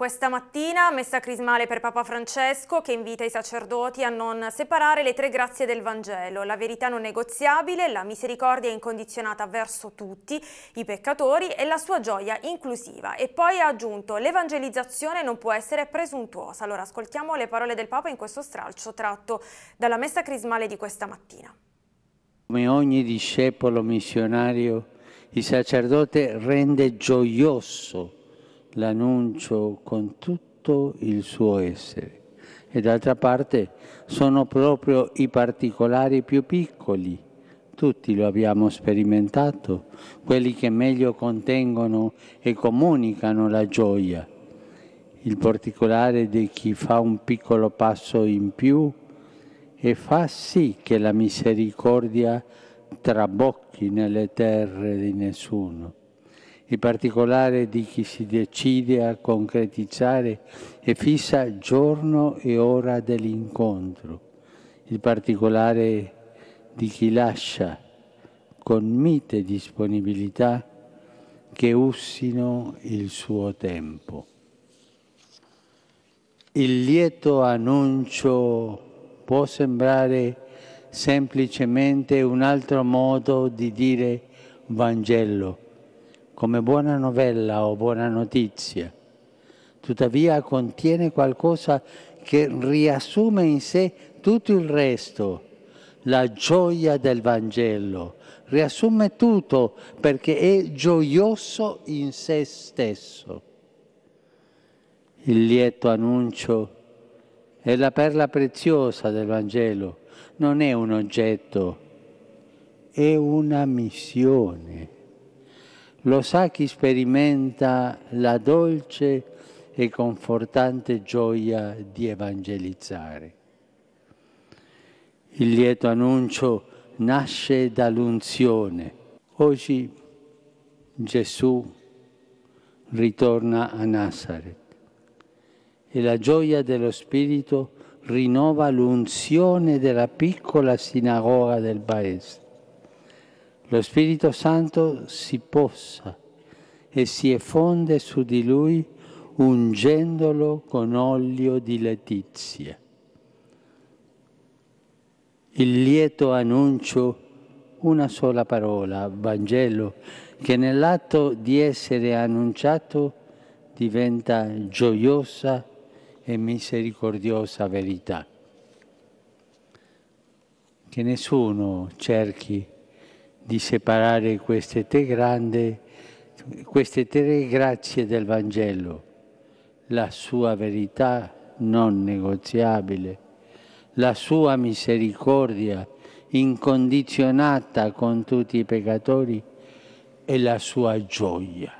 Questa mattina messa crismale per Papa Francesco che invita i sacerdoti a non separare le tre grazie del Vangelo, la verità non negoziabile, la misericordia incondizionata verso tutti i peccatori e la sua gioia inclusiva. E poi ha aggiunto l'evangelizzazione non può essere presuntuosa. Allora ascoltiamo le parole del Papa in questo stralcio tratto dalla messa crismale di questa mattina. Come ogni discepolo missionario, il sacerdote rende gioioso l'annuncio con tutto il suo essere. E d'altra parte sono proprio i particolari più piccoli, tutti lo abbiamo sperimentato, quelli che meglio contengono e comunicano la gioia. Il particolare di chi fa un piccolo passo in più e fa sì che la misericordia trabocchi nelle terre di nessuno in particolare di chi si decide a concretizzare e fissa giorno e ora dell'incontro, in particolare di chi lascia con mite disponibilità che ussino il suo tempo. Il lieto annuncio può sembrare semplicemente un altro modo di dire Vangelo come buona novella o buona notizia, tuttavia contiene qualcosa che riassume in sé tutto il resto, la gioia del Vangelo, riassume tutto perché è gioioso in sé stesso. Il lieto annuncio è la perla preziosa del Vangelo, non è un oggetto, è una missione. Lo sa chi sperimenta la dolce e confortante gioia di evangelizzare. Il lieto annuncio nasce dall'unzione. Oggi Gesù ritorna a Nazareth e la gioia dello Spirito rinnova l'unzione della piccola sinagoga del paese lo Spirito Santo si possa e si effonde su di lui ungendolo con olio di letizia. Il lieto annuncio, una sola parola, Vangelo, che nell'atto di essere annunciato diventa gioiosa e misericordiosa verità. Che nessuno cerchi di separare queste tre grandi, queste tre grazie del Vangelo, la sua verità non negoziabile, la sua misericordia incondizionata con tutti i peccatori e la sua gioia.